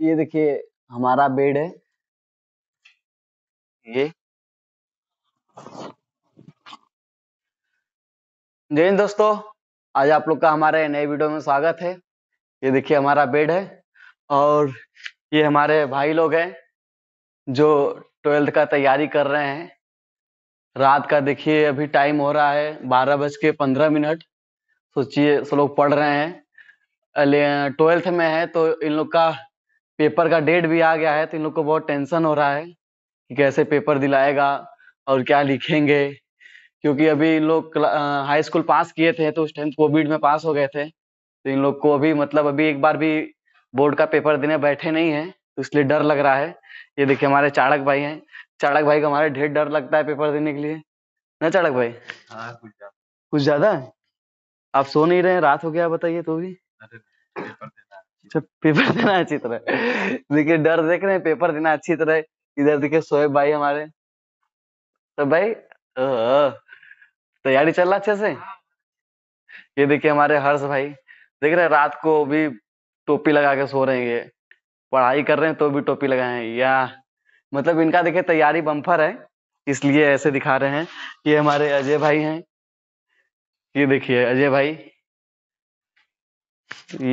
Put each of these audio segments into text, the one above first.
ये देखिए हमारा बेड है ये जय दोस्तों आज आप लोग का हमारे नए वीडियो में स्वागत है ये देखिए हमारा बेड है और ये हमारे भाई लोग हैं जो ट्वेल्थ का तैयारी कर रहे हैं रात का देखिए अभी टाइम हो रहा है बारह बज के पंद्रह मिनट सोचिए सो लोग पढ़ रहे हैं ट्वेल्थ में है तो इन लोग का पेपर का डेट भी आ गया है तो इन लोग को बहुत टेंशन हो रहा है कि कैसे पेपर दिलाएगा और क्या लिखेंगे क्योंकि अभी इन लोग हाई स्कूल पास किए थे तो उस टाइम कोविड में पास हो गए थे तो इन लोग को अभी मतलब अभी एक बार भी बोर्ड का पेपर देने बैठे नहीं है तो इसलिए डर लग रहा है ये देखिए हमारे चाणक भाई हैं चाणक भाई को हमारे ढेर डर लगता है पेपर देने के लिए ना चाणक भाई हाँ, कुछ ज्यादा कुछ ज्यादा आप सो नहीं रहे रात हो गया बताइए तो भी पेपर देना अच्छी तरह देखिए डर देख रहे हैं पेपर देना अच्छी तरह इधर देखिए सोहेब भाई हमारे तो भाई तैयारी चल रहा अच्छे से ये देखिए हमारे हर्ष भाई देख रहे हैं रात को भी टोपी लगा के सो रहे हैं ये पढ़ाई कर रहे हैं तो भी टोपी लगाए हैं या मतलब इनका देखिए तैयारी बम्फर है इसलिए ऐसे दिखा रहे हैं ये हमारे अजय भाई हैं ये देखिए अजय भाई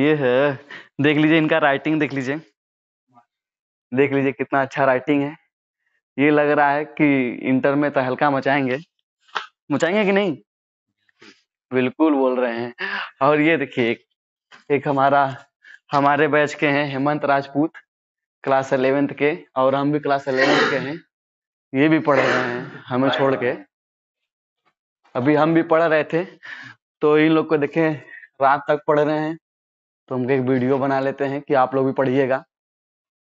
ये है देख लीजिए इनका राइटिंग देख लीजिए देख लीजिए कितना अच्छा राइटिंग है ये लग रहा है कि इंटर में तो हल्का मचाएंगे मचाएंगे कि नहीं बिल्कुल बोल रहे हैं और ये देखिए एक, एक हमारा हमारे बैच के हैं हेमंत राजपूत क्लास अलेवेंथ के और हम भी क्लास अलेवेंथ के हैं ये भी पढ़ रहे हैं हमें छोड़ के अभी हम भी पढ़ रहे थे तो इन लोग को देखें रात तक पढ़ रहे हैं तो हम एक वीडियो बना लेते हैं कि आप लोग भी पढ़िएगा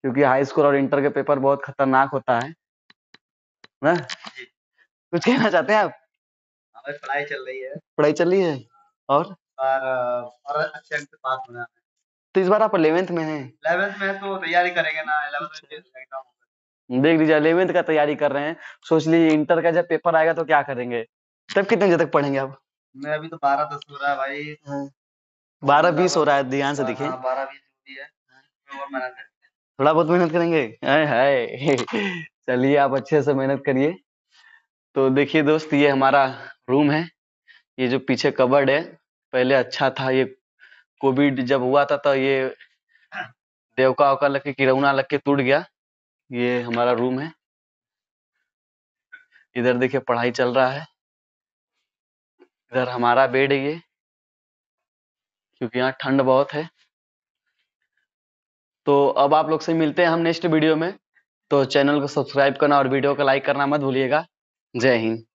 क्योंकि हाई स्कूल और इंटर के पेपर बहुत खतरनाक होता है ना कुछ कहना चाहते हैं आप हाँ, पढ़ाई चल रही है पढ़ाई चल रही है और और, और अच्छे अंक पास होना है तो इस बार आप इलेवेंथ में हैं इलेवेंथ में तो तैयारी करेंगे ना इलेवेंथ अच्छा। देख लीजिए इलेवेंथ का तैयारी कर रहे हैं सोच लीजिए इंटर का जब पेपर आएगा तो क्या करेंगे तब कितने बजे तक पढ़ेंगे आप मैं अभी तो बारह दस हो रहा है भाई हाँ। बारह बीस हो रहा है ध्यान से हाँ, देखिए हाँ, बारह बीस थोड़ा बहुत मेहनत करेंगे हाय चलिए आप अच्छे से मेहनत करिए तो देखिए दोस्त ये हमारा रूम है ये जो पीछे कबर्ड है पहले अच्छा था ये कोविड जब हुआ था तो ये देवका ओका लग के किरौना लग के टूट गया ये हमारा रूम है इधर देखिए पढ़ाई चल रहा है इधर हमारा बेड है ये क्योंकि यहाँ ठंड बहुत है तो अब आप लोग से मिलते हैं हम नेक्स्ट वीडियो में तो चैनल को सब्सक्राइब करना और वीडियो को लाइक करना मत भूलिएगा जय हिंद